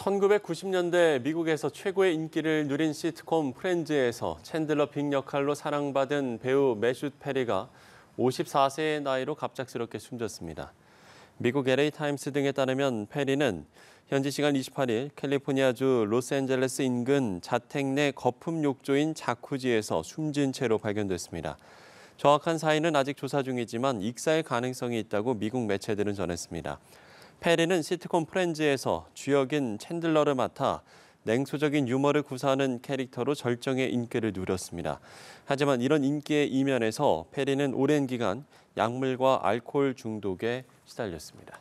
1990년대 미국에서 최고의 인기를 누린 시트콤 프렌즈에서 챈들러 빅 역할로 사랑받은 배우 매슛 페리가 54세의 나이로 갑작스럽게 숨졌습니다. 미국 LA 타임스 등에 따르면 페리는 현지 시간 28일 캘리포니아주 로스앤젤레스 인근 자택 내 거품 욕조인 자쿠지에서 숨진 채로 발견됐습니다. 정확한 사인은 아직 조사 중이지만 익사의 가능성이 있다고 미국 매체들은 전했습니다. 페리는 시트콤 프렌즈에서 주역인 챈들러를 맡아 냉소적인 유머를 구사하는 캐릭터로 절정의 인기를 누렸습니다. 하지만 이런 인기의 이면에서 페리는 오랜 기간 약물과 알코올 중독에 시달렸습니다.